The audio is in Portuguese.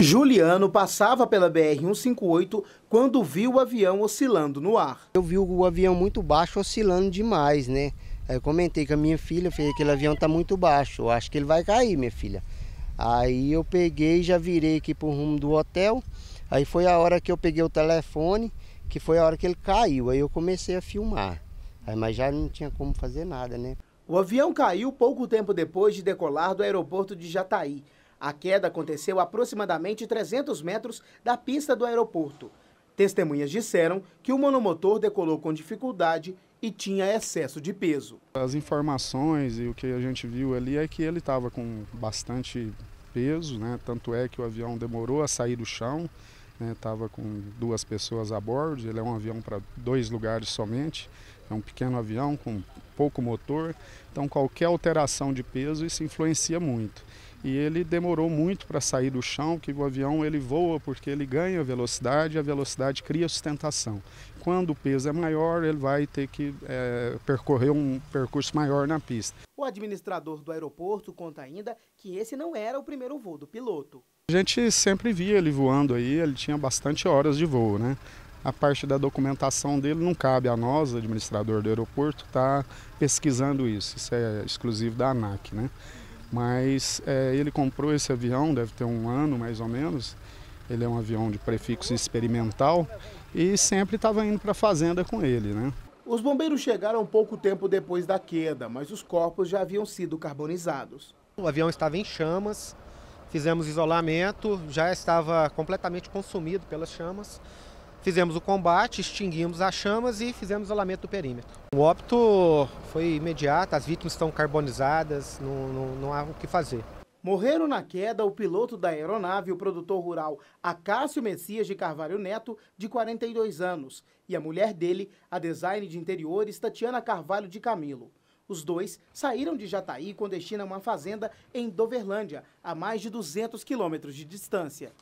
Juliano passava pela BR-158 quando viu o avião oscilando no ar. Eu vi o avião muito baixo oscilando demais, né? Aí eu comentei com a minha filha, falei, aquele avião está muito baixo, eu acho que ele vai cair, minha filha. Aí eu peguei, já virei aqui para o rumo do hotel, aí foi a hora que eu peguei o telefone, que foi a hora que ele caiu, aí eu comecei a filmar. Aí, mas já não tinha como fazer nada, né? O avião caiu pouco tempo depois de decolar do aeroporto de Jataí. A queda aconteceu a aproximadamente 300 metros da pista do aeroporto. Testemunhas disseram que o monomotor decolou com dificuldade e tinha excesso de peso. As informações e o que a gente viu ali é que ele estava com bastante peso, né? tanto é que o avião demorou a sair do chão, estava né? com duas pessoas a bordo, ele é um avião para dois lugares somente, é um pequeno avião com pouco motor, então qualquer alteração de peso isso influencia muito e ele demorou muito para sair do chão, que o avião ele voa porque ele ganha velocidade, a velocidade cria sustentação. Quando o peso é maior, ele vai ter que é, percorrer um percurso maior na pista. O administrador do aeroporto conta ainda que esse não era o primeiro voo do piloto. A gente sempre via ele voando aí, ele tinha bastante horas de voo, né? a parte da documentação dele não cabe a nós, administrador do aeroporto, estar tá pesquisando isso. Isso é exclusivo da ANAC, né? Mas é, ele comprou esse avião, deve ter um ano mais ou menos. Ele é um avião de prefixo experimental e sempre estava indo para a fazenda com ele, né? Os bombeiros chegaram pouco tempo depois da queda, mas os corpos já haviam sido carbonizados. O avião estava em chamas, fizemos isolamento, já estava completamente consumido pelas chamas. Fizemos o combate, extinguimos as chamas e fizemos o isolamento do perímetro. O óbito foi imediato, as vítimas estão carbonizadas, não, não, não há o que fazer. Morreram na queda o piloto da aeronave, o produtor rural Acácio Messias de Carvalho Neto, de 42 anos, e a mulher dele, a design de interiores Tatiana Carvalho de Camilo. Os dois saíram de Jataí com destino a uma fazenda em Doverlândia, a mais de 200 quilômetros de distância.